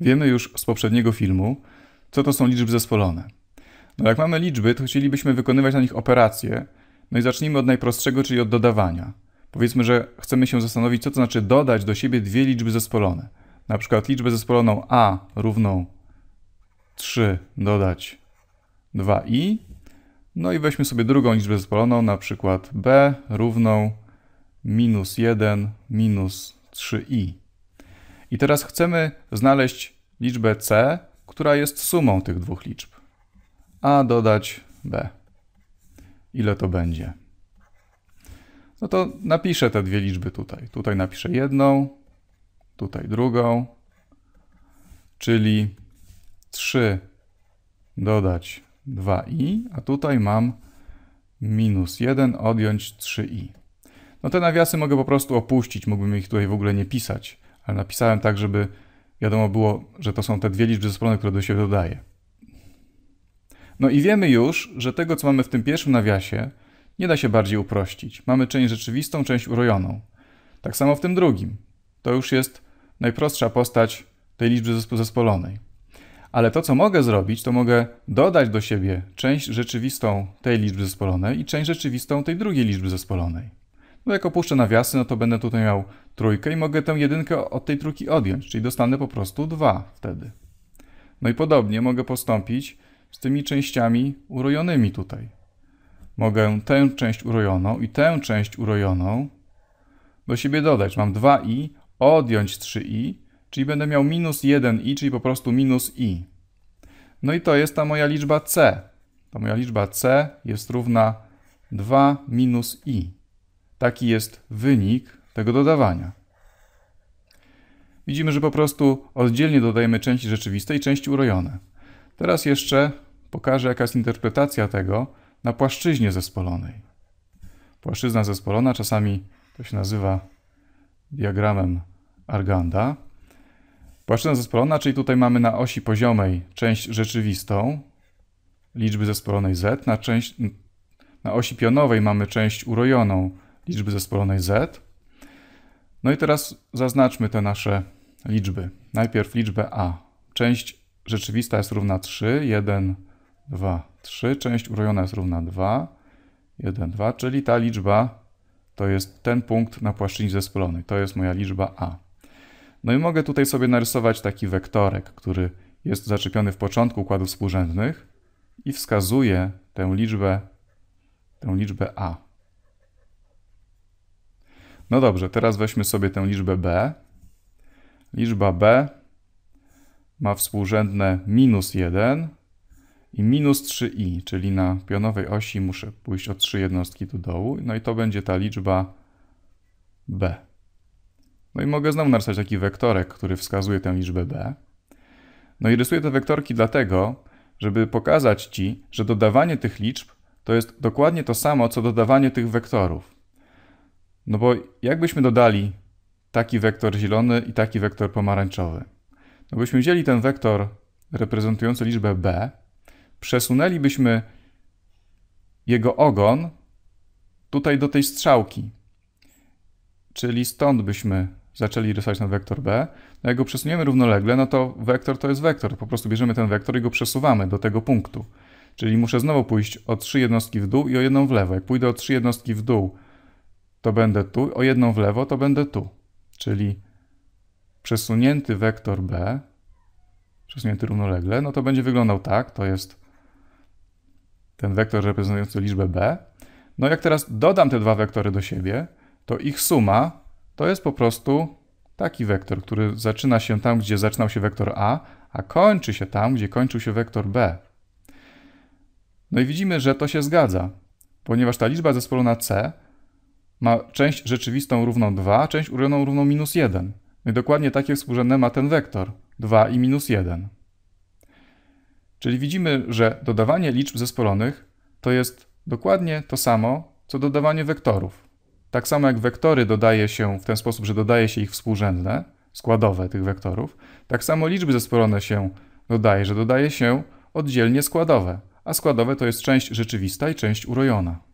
Wiemy już z poprzedniego filmu, co to są liczby zespolone. No jak mamy liczby, to chcielibyśmy wykonywać na nich operacje. No i zacznijmy od najprostszego, czyli od dodawania. Powiedzmy, że chcemy się zastanowić, co to znaczy dodać do siebie dwie liczby zespolone. Na przykład liczbę zespoloną a równą 3 dodać 2i. No i weźmy sobie drugą liczbę zespoloną, na przykład b równą minus 1 minus 3i. I teraz chcemy znaleźć liczbę c, która jest sumą tych dwóch liczb. A dodać b. Ile to będzie? No to napiszę te dwie liczby tutaj. Tutaj napiszę jedną, tutaj drugą, czyli 3 dodać 2i, a tutaj mam minus 1 odjąć 3i. No te nawiasy mogę po prostu opuścić, mógłbym ich tutaj w ogóle nie pisać ale napisałem tak, żeby wiadomo było, że to są te dwie liczby zespolone, które do siebie dodaję. No i wiemy już, że tego, co mamy w tym pierwszym nawiasie, nie da się bardziej uprościć. Mamy część rzeczywistą, część urojoną. Tak samo w tym drugim. To już jest najprostsza postać tej liczby zespolonej. Ale to, co mogę zrobić, to mogę dodać do siebie część rzeczywistą tej liczby zespolonej i część rzeczywistą tej drugiej liczby zespolonej. No jak opuszczę nawiasy, no to będę tutaj miał trójkę i mogę tę jedynkę od tej trójki odjąć, czyli dostanę po prostu dwa wtedy. No i podobnie mogę postąpić z tymi częściami urojonymi tutaj. Mogę tę część urojoną i tę część urojoną do siebie dodać. Mam 2i, odjąć 3i, czyli będę miał minus 1i, czyli po prostu minus i. No i to jest ta moja liczba c. Ta moja liczba c jest równa 2 minus i. Taki jest wynik tego dodawania. Widzimy, że po prostu oddzielnie dodajemy części rzeczywiste i części urojone. Teraz jeszcze pokażę, jaka jest interpretacja tego na płaszczyźnie zespolonej. Płaszczyzna zespolona, czasami to się nazywa diagramem Arganda. Płaszczyzna zespolona, czyli tutaj mamy na osi poziomej część rzeczywistą, liczby zespolonej z, na, część, na osi pionowej mamy część urojoną, liczby zespolonej z. No i teraz zaznaczmy te nasze liczby. Najpierw liczbę a. Część rzeczywista jest równa 3, 1, 2, 3. Część urojona jest równa 2, 1, 2, czyli ta liczba to jest ten punkt na płaszczyźnie zespolonej. To jest moja liczba a. No i mogę tutaj sobie narysować taki wektorek, który jest zaczepiony w początku układów współrzędnych i wskazuje tę liczbę, tę liczbę a. No dobrze, teraz weźmy sobie tę liczbę b. Liczba b ma współrzędne minus 1 i minus 3i, czyli na pionowej osi muszę pójść o 3 jednostki do dołu, no i to będzie ta liczba b. No i mogę znowu narysować taki wektorek, który wskazuje tę liczbę b. No i rysuję te wektorki dlatego, żeby pokazać Ci, że dodawanie tych liczb to jest dokładnie to samo, co dodawanie tych wektorów. No bo jakbyśmy dodali taki wektor zielony i taki wektor pomarańczowy, no byśmy wzięli ten wektor reprezentujący liczbę b, przesunęlibyśmy jego ogon tutaj do tej strzałki. Czyli stąd byśmy zaczęli rysować ten wektor b. No jak go przesuniemy równolegle, no to wektor to jest wektor. Po prostu bierzemy ten wektor i go przesuwamy do tego punktu. Czyli muszę znowu pójść o 3 jednostki w dół i o jedną w lewo. Jak pójdę o 3 jednostki w dół to będę tu, o jedną w lewo, to będę tu. Czyli przesunięty wektor B, przesunięty równolegle, no to będzie wyglądał tak, to jest ten wektor reprezentujący liczbę B. No jak teraz dodam te dwa wektory do siebie, to ich suma to jest po prostu taki wektor, który zaczyna się tam, gdzie zaczynał się wektor A, a kończy się tam, gdzie kończył się wektor B. No i widzimy, że to się zgadza, ponieważ ta liczba zespolona C ma część rzeczywistą równą 2, część urojoną równą minus 1. No I dokładnie takie współrzędne ma ten wektor, 2 i minus 1. Czyli widzimy, że dodawanie liczb zespolonych to jest dokładnie to samo, co dodawanie wektorów. Tak samo jak wektory dodaje się w ten sposób, że dodaje się ich współrzędne, składowe tych wektorów, tak samo liczby zespolone się dodaje, że dodaje się oddzielnie składowe, a składowe to jest część rzeczywista i część urojona.